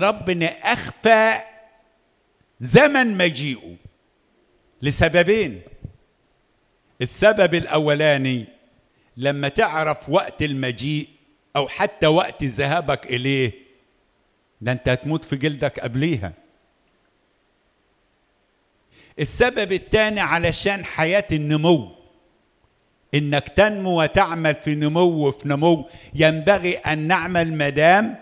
ربنا أخفى زمن مجيئه لسببين السبب الأولاني لما تعرف وقت المجيء أو حتى وقت ذهابك إليه ده أنت هتموت في جلدك قبليها السبب الثاني علشان حياة النمو إنك تنمو وتعمل في نمو وفي نمو ينبغي أن نعمل مدام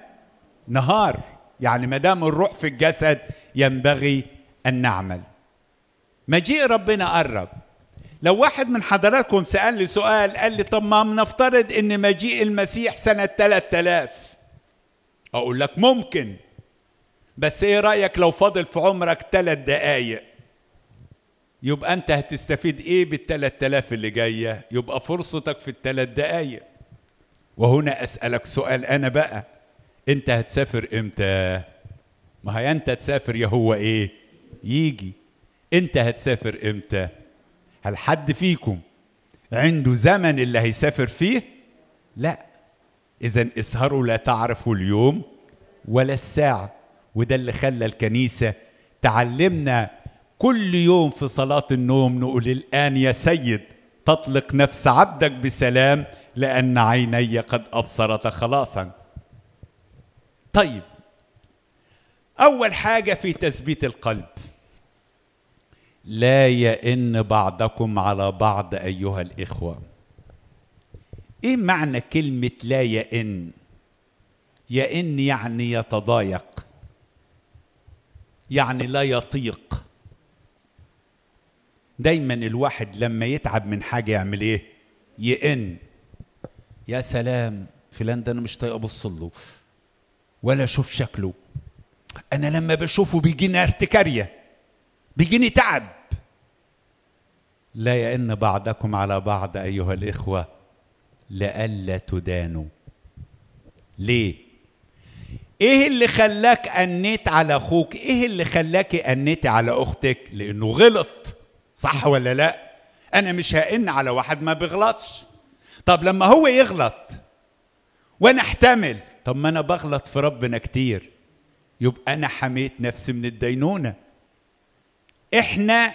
نهار يعني ما دام الروح في الجسد ينبغي ان نعمل مجيء ربنا قرب لو واحد من حضراتكم سألني سؤال قال لي طب ما نفترض ان مجيء المسيح سنة 3000 اقول لك ممكن بس ايه رأيك لو فاضل في عمرك ثلاث دقايق يبقى انت هتستفيد ايه بال 3000 اللي جاية يبقى فرصتك في الثلاث دقايق وهنا اسألك سؤال انا بقى انت هتسافر امتى ما هي انت تسافر يا هو ايه يجي انت هتسافر امتى هل حد فيكم عنده زمن اللي هيسافر فيه لا اذا اسهروا لا تعرفوا اليوم ولا الساعه وده اللي خلى الكنيسه تعلمنا كل يوم في صلاه النوم نقول الان يا سيد تطلق نفس عبدك بسلام لان عيني قد ابصرت خلاصا طيب أول حاجة في تثبيت القلب لا يئن بعضكم على بعض أيها الإخوة إيه معنى كلمة لا يئن يئن يعني يتضايق يعني لا يطيق دايما الواحد لما يتعب من حاجة يعمل إيه يئن يا سلام فلان ده أنا مش طايق أبص له ولا اشوف شكله انا لما بشوفه بيجيني ارتكاريه بيجيني تعب لا يئن بعضكم على بعض ايها الاخوه لئلا تدانوا ليه ايه اللي خلاك انيت على اخوك ايه اللي خلاك انيتي على اختك لانه غلط صح ولا لا انا مش هان على واحد ما بيغلطش طب لما هو يغلط وانا احتمل طب ما انا بغلط في ربنا كتير يبقى انا حميت نفسي من الدينونه احنا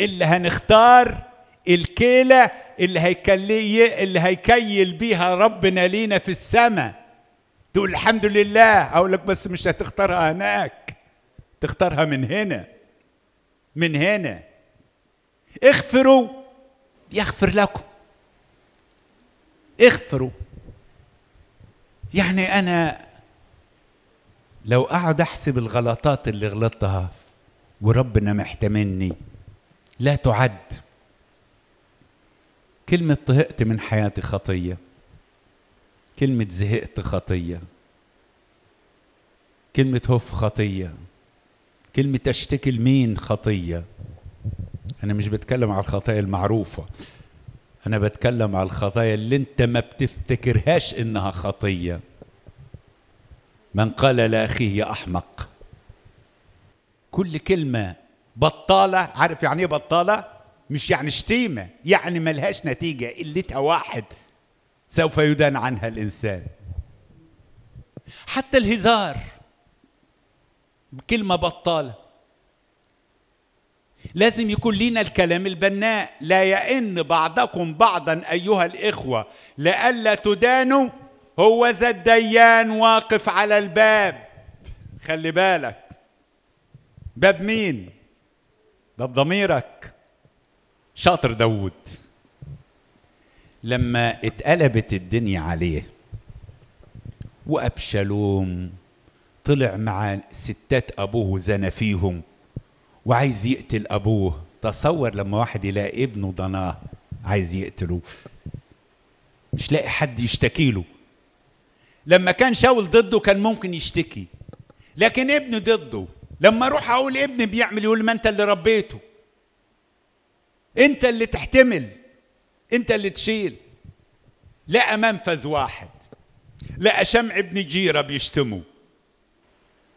اللي هنختار الكيله اللي هيكلي اللي هيكيل بيها ربنا لينا في السماء تقول الحمد لله اقول لك بس مش هتختارها هناك تختارها من هنا من هنا اغفروا يغفر لكم اغفروا يعني أنا لو أقعد أحسب الغلطات اللي غلطتها وربنا محتملني لا تعد كلمة طهقت من حياتي خطية كلمة زهقت خطية كلمة هوف خطية كلمة أشتكي لمين خطية أنا مش بتكلم على الخطايا المعروفة أنا بتكلم على الخطايا اللي أنت ما بتفتكرهاش إنها خطية من قال لأخيه يا أحمق كل كلمة بطالة عارف يعني إيه بطالة؟ مش يعني شتيمة يعني ملهاش نتيجة قلتها واحد سوف يدان عنها الإنسان حتى الهزار كلمة بطالة لازم يكون لينا الكلام البناء لا يئن بعضكم بعضا أيها الإخوة لئلا تدانوا هو ذا الديان واقف على الباب خلي بالك باب مين باب ضميرك شاطر داوود لما اتقلبت الدنيا عليه وأبشالوم طلع مع ستات أبوه زنا فيهم وعايز يقتل ابوه تصور لما واحد يلاقي ابنه ضناه عايز يقتله مش لاقي حد يشتكي له لما كان شاول ضده كان ممكن يشتكي لكن ابنه ضده لما اروح اقول ابني بيعمل يقول ما انت اللي ربيته انت اللي تحتمل انت اللي تشيل لقى منفذ واحد لقى شمع ابن جيره بيشتمه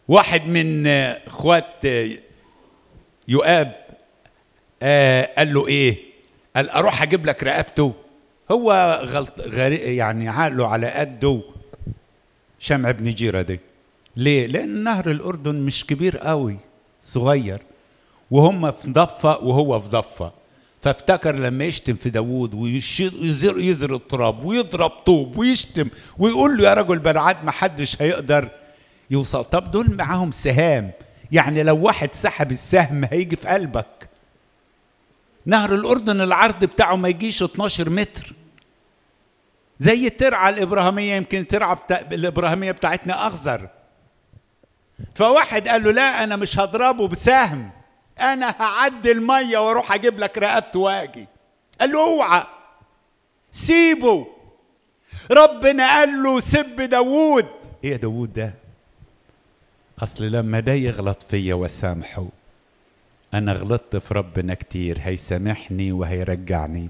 واحد من آه، اخوات آه، يؤاب آه قال له ايه قال اروح اجيب لك رقبته هو غلط غري يعني عقله على قده شمع بن جيرة دي ليه لان نهر الاردن مش كبير قوي صغير وهم في ضفة وهو في ضفة فافتكر لما يشتم في داوود ويزر يزر التراب ويضرب طوب ويشتم ويقول له يا رجل بلعاد ما حدش هيقدر يوصل طب دول معاهم سهام يعني لو واحد سحب السهم هيجي في قلبك نهر الأردن العرض بتاعه ما يجيش 12 متر زي الترعة الإبراهيمية يمكن الترعة بتا... الإبراهيمية بتاعتنا أخضر فواحد قال له لا أنا مش هضربه بسهم أنا هعدي المية وأروح أجيب لك رقبته وأجي قال له اوعى سيبه ربنا قال له سب داوود ايه يا داوود ده اصل لما ده يغلط فيا واسامحه انا غلطت في ربنا كتير هيسامحني وهيرجعني